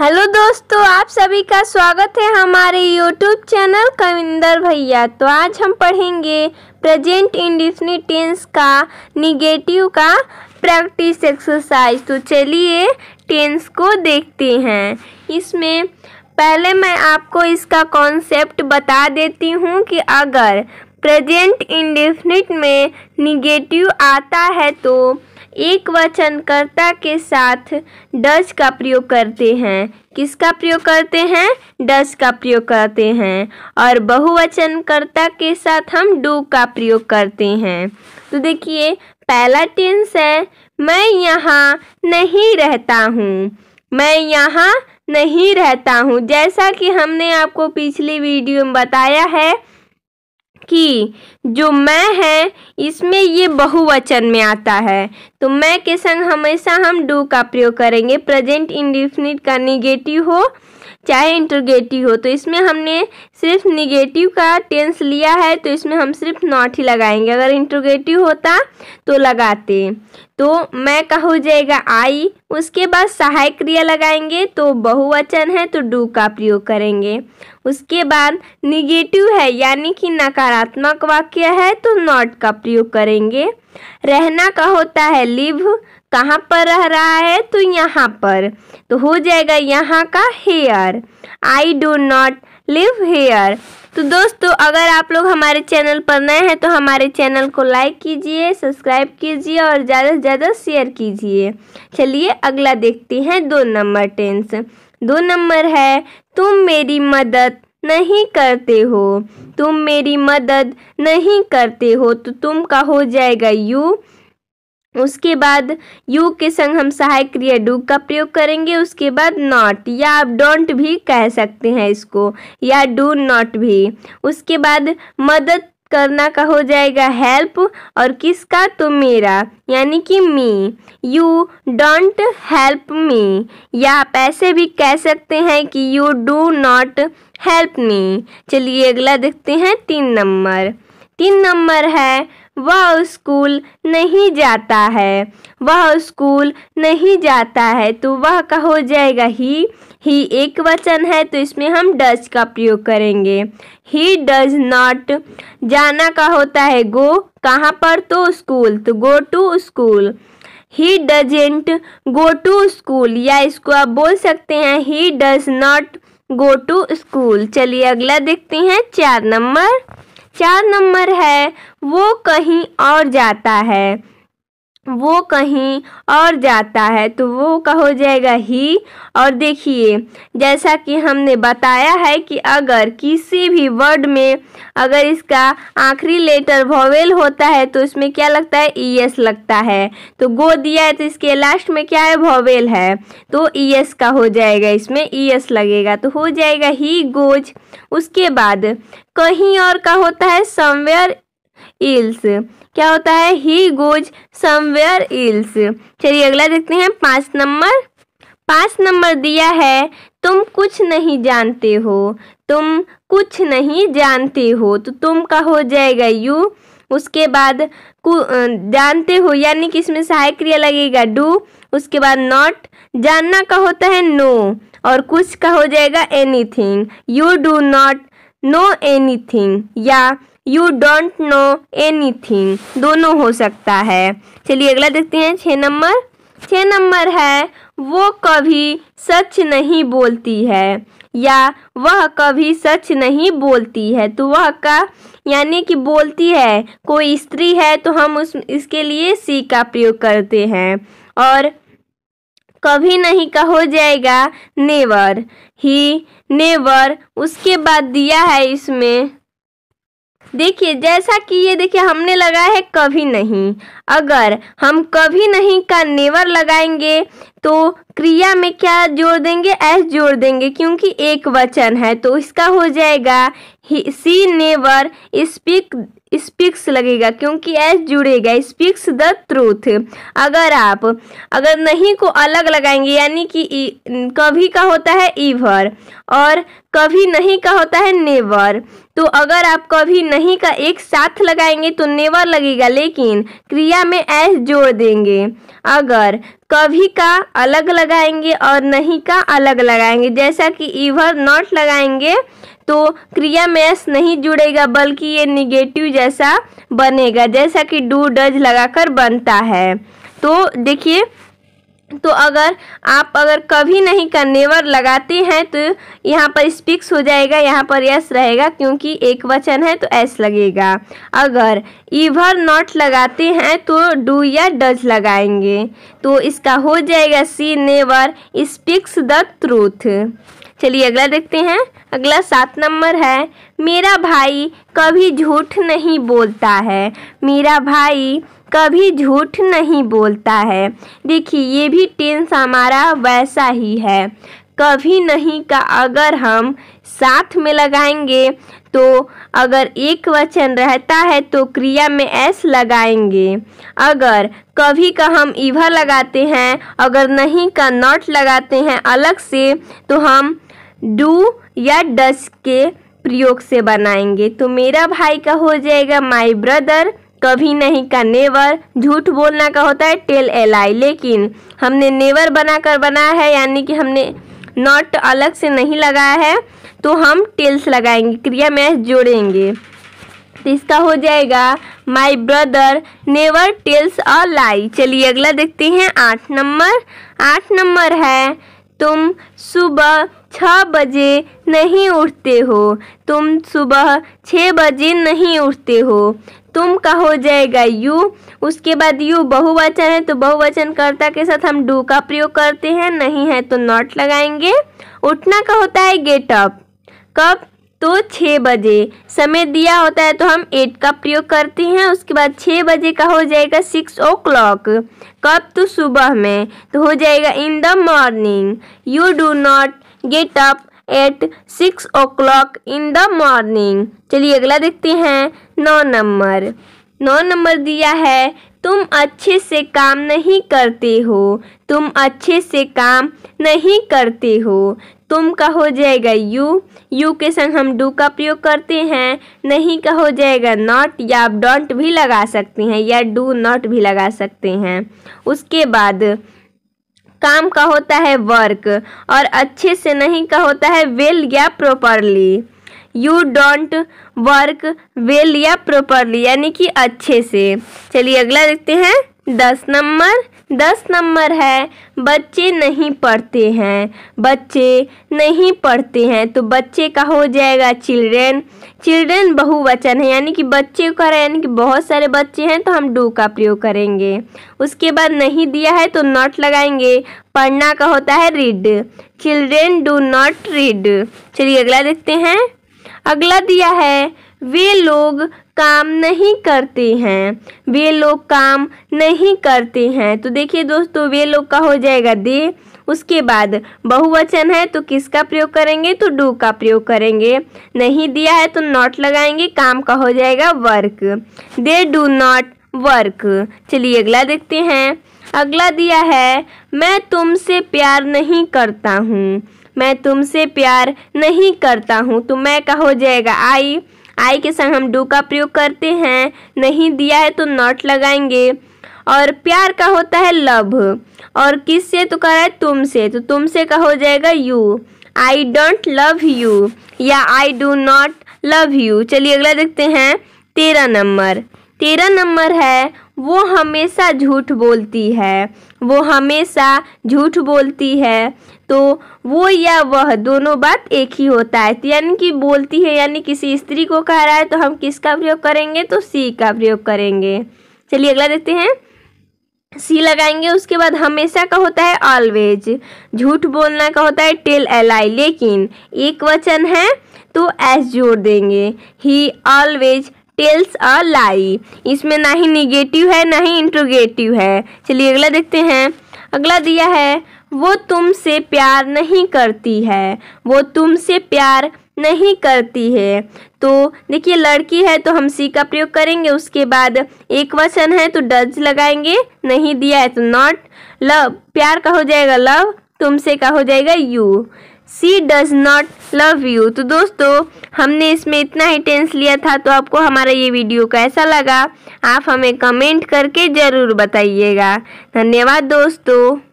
hello दोस्तों आप सभी का स्वागत है हमारे यूट्यूब चैनल कविंदर भैया तो आज हम पढ़ेंगे प्रेजेंट इंडिफिनिट टेंस का निगेटिव का प्रैक्टिस एक्सरसाइज तो चलिए टेंस को देखते हैं इसमें पहले मैं आपको इसका कॉन्सेप्ट बता देती हूँ कि अगर प्रेजेंट इंडिफिनिट में निगेटिव आता है तो एक वचनकर्ता के साथ डज का प्रयोग करते हैं किसका प्रयोग करते हैं डज का प्रयोग करते हैं और बहुवचनकर्ता के साथ हम डू का प्रयोग करते हैं तो देखिए पहला टेंस है मैं यहाँ नहीं रहता हूँ मैं यहाँ नहीं रहता हूँ जैसा कि हमने आपको पिछली वीडियो में बताया है की जो मैं है इसमें ये बहुवचन में आता है तो मैं के संग हमेशा हम डू का प्रयोग करेंगे प्रेजेंट इंडिफिनिट का निगेटिव हो चाहे इंटरगेटिव हो तो इसमें हमने सिर्फ निगेटिव का टेंस लिया है तो इसमें हम सिर्फ नॉट ही लगाएंगे अगर इंटरगेटिव होता तो लगाते तो मैं कहो जाएगा आई उसके बाद सहायक क्रिया लगाएंगे तो बहुवचन है तो डू का प्रयोग करेंगे उसके बाद निगेटिव है यानी कि नकारात्मक वाक्य है तो नॉट का प्रयोग करेंगे रहना का होता है लिव कहाँ पर रह रहा है तो यहाँ पर तो हो जाएगा यहाँ का here I do not live here तो दोस्तों अगर आप लोग हमारे चैनल पर नए हैं तो हमारे चैनल को लाइक कीजिए सब्सक्राइब कीजिए और ज़्यादा से ज़्यादा शेयर कीजिए चलिए अगला देखते हैं दो नंबर टेंस दो नंबर है तुम मेरी मदद नहीं करते हो तुम मेरी मदद नहीं करते हो तो तुम का हो जाएगा यू उसके बाद यू के संग हम सहायक क्रिया डू का प्रयोग करेंगे उसके बाद नॉट या आप डोंट भी कह सकते हैं इसको या डू नॉट भी उसके बाद मदद करना का हो जाएगा हेल्प और किसका तो मेरा यानी कि me you don't help me या आप ऐसे भी कह सकते हैं कि you do not help me चलिए अगला देखते हैं तीन नंबर तीन नंबर है वह स्कूल नहीं जाता है वह स्कूल नहीं जाता है तो वह का हो जाएगा ही ही एक वचन है तो इसमें हम डज का प्रयोग करेंगे ही डज नॉट जाना का होता है गो कहाँ पर तो स्कूल तो go to school he doesn't go to school या इसको आप बोल सकते हैं he does not go to school चलिए अगला देखते हैं चार नंबर चार नंबर है वो कहीं और जाता है वो कहीं और जाता है तो वो का हो जाएगा ही और देखिए जैसा कि हमने बताया है कि अगर किसी भी वर्ड में अगर इसका आखिरी लेटर वोवेल होता है तो इसमें क्या लगता है ई e एस लगता है तो गो दिया है तो इसके लास्ट में क्या है वोवेल है तो ई e एस का हो जाएगा इसमें ई e एस लगेगा तो हो जाएगा ही गोज उसके बाद कहीं और का होता है समवेयर इल्स क्या होता है ही गोज समवेयर इल्स चलिए अगला देखते हैं पाँच नंबर पाँच नंबर दिया है तुम कुछ नहीं जानते हो तुम कुछ नहीं जानते हो तो तुम का हो जाएगा यू उसके बाद कु जानते हो यानी कि इसमें सहायक क्रिया लगेगा डू उसके बाद नॉट जानना का होता है नो और कुछ का हो जाएगा anything you do not know anything या you don't know anything दोनों हो सकता है चलिए अगला देखते हैं छः नंबर छः नंबर है वो कभी सच नहीं बोलती है या वह कभी सच नहीं बोलती है तो वह का यानी कि बोलती है कोई स्त्री है तो हम उस इसके लिए सी का प्रयोग करते हैं और कभी नहीं का हो जाएगा नेवर ही नेवर उसके बाद दिया है इसमें देखिए जैसा कि ये देखिए हमने लगाया है कभी नहीं अगर हम कभी नहीं का नेवर लगाएंगे तो क्रिया में क्या जोड़ देंगे एस जोड़ देंगे क्योंकि एक वचन है तो इसका हो जाएगा सी नेवर स्पीक स्पीक्स लगेगा क्योंकि एस जुड़ेगा स्पीक्स द ट्रूथ अगर आप अगर नहीं को अलग लगाएंगे यानी कि कभी का होता है ईवर और कभी नहीं का होता है नेवर तो अगर आप कभी नहीं का एक साथ लगाएंगे तो नेवर लगेगा लेकिन क्रिया में एस जोड़ देंगे अगर कभी का अलग लगाएंगे और नहीं का अलग लगाएंगे जैसा कि ईवर नॉट लगाएंगे तो क्रिया में एस नहीं जुड़ेगा बल्कि ये निगेटिव जैसा बनेगा जैसा कि डू डज लगाकर बनता है तो देखिए तो अगर आप अगर कभी नहीं का नेवर लगाते हैं तो यहाँ पर स्पिक्स हो जाएगा यहाँ पर यस रहेगा क्योंकि एक वचन है तो एस लगेगा अगर ईवर नॉट लगाते हैं तो डू या डज लगाएंगे तो इसका हो जाएगा she never speaks the truth चलिए अगला देखते हैं अगला सात नंबर है मेरा भाई कभी झूठ नहीं बोलता है मेरा भाई कभी झूठ नहीं बोलता है देखिए ये भी टेंस हमारा वैसा ही है कभी नहीं का अगर हम साथ में लगाएंगे तो अगर एक वचन रहता है तो क्रिया में एस लगाएंगे अगर कभी का हम इवर लगाते हैं अगर नहीं का नॉट लगाते हैं अलग से तो हम डू या डस के प्रयोग से बनाएंगे तो मेरा भाई का हो जाएगा माई ब्रदर कभी नहीं का नेवर झूठ बोलना का होता है टेल लाई लेकिन हमने नेवर बनाकर बनाया है यानी कि हमने नॉट अलग से नहीं लगाया है तो हम टेल्स लगाएंगे क्रिया मैच जोड़ेंगे तो इसका हो जाएगा my brother never tells a lie चलिए अगला देखते हैं आठ नंबर आठ नंबर है तुम सुबह छः बजे नहीं उठते हो तुम सुबह छः बजे नहीं उठते हो तुम का हो जाएगा यू उसके बाद यू बहुवचन है तो बहुवचन कर्ता के साथ हम डू का प्रयोग करते हैं नहीं है तो नॉट लगाएंगे उठना का होता है गेटअप कब तो छः बजे समय दिया होता है तो हम एट का प्रयोग करते हैं उसके बाद छः बजे का हो जाएगा सिक्स ओ क्लॉक कब तो सुबह में तो हो जाएगा in the morning you do not get up at six o'clock in the morning चलिए अगला देखते हैं नौ नंबर नौ नंबर दिया है तुम अच्छे से काम नहीं करते हो तुम अच्छे से काम नहीं करते हो तुम का हो जाएगा यू यू के संग हम डू का प्रयोग करते हैं नहीं का हो जाएगा नॉट या आप डोंट भी लगा सकते हैं या डू नॉट भी लगा सकते हैं उसके बाद काम का होता है वर्क और अच्छे से नहीं का होता है वेल या properly you don't work well या प्रॉपरली यानी कि अच्छे से चलिए अगला देखते हैं दस नंबर दस नंबर है बच्चे नहीं पढ़ते हैं बच्चे नहीं पढ़ते हैं तो बच्चे का हो जाएगा चिल्ड्रेन चिल्ड्रेन बहुवचन है यानी कि बच्चे का रहे यानी कि बहुत सारे बच्चे हैं तो हम डू का प्रयोग करेंगे उसके बाद नहीं दिया है तो नॉट लगाएंगे पढ़ना का होता है read children do not read चलिए अगला देखते हैं अगला दिया है वे लोग काम नहीं करते हैं वे लोग काम नहीं करते हैं तो देखिए दोस्तों वे लोग का हो जाएगा दे उसके बाद बहुवचन है तो किसका प्रयोग करेंगे तो डू का प्रयोग करेंगे नहीं दिया है तो नॉट लगाएंगे काम का हो जाएगा work they do not work चलिए अगला देखते हैं अगला दिया है मैं तुमसे प्यार नहीं करता हूँ मैं तुमसे प्यार नहीं करता हूँ तो मैं का हो जाएगा आई आई के संग हम डू का प्रयोग करते हैं नहीं दिया है तो नॉट लगाएंगे और प्यार का होता है लव और किस से तो कह रहा है तुमसे तो तुम से का हो जाएगा you I don't love you या I do not love you चलिए अगला देखते हैं तेरह नंबर तेरह नंबर है वो हमेशा झूठ बोलती है वो हमेशा झूठ बोलती है तो वो या वह दोनों बात एक ही होता है तो यानी कि बोलती है यानी किसी स्त्री को कह रहा है तो हम किसका प्रयोग करेंगे तो सी का प्रयोग करेंगे चलिए अगला देखते हैं सी लगाएंगे उसके बाद हमेशा का होता है ऑलवेज झूठ बोलना का होता है टेल एलाई लेकिन एक वचन है तो एस जोड़ देंगे ही ऑलवेज टेल्स अ लाई इसमें ना ही निगेटिव है ना ही इंट्रोगेटिव है चलिए अगला देखते हैं अगला दिया है वो तुमसे प्यार नहीं करती है वो तुमसे प्यार नहीं करती है तो देखिए लड़की है तो हम सी का प्रयोग करेंगे उसके बाद एक वचन है तो डज लगाएंगे नहीं दिया है तो नॉट लव प्यार का हो जाएगा लव तुमसे का हो जाएगा you she does not love you तो दोस्तों हमने इसमें इतना ही टेंस लिया था तो आपको हमारा ये वीडियो कैसा लगा आप हमें कमेंट करके ज़रूर बताइएगा धन्यवाद दोस्तों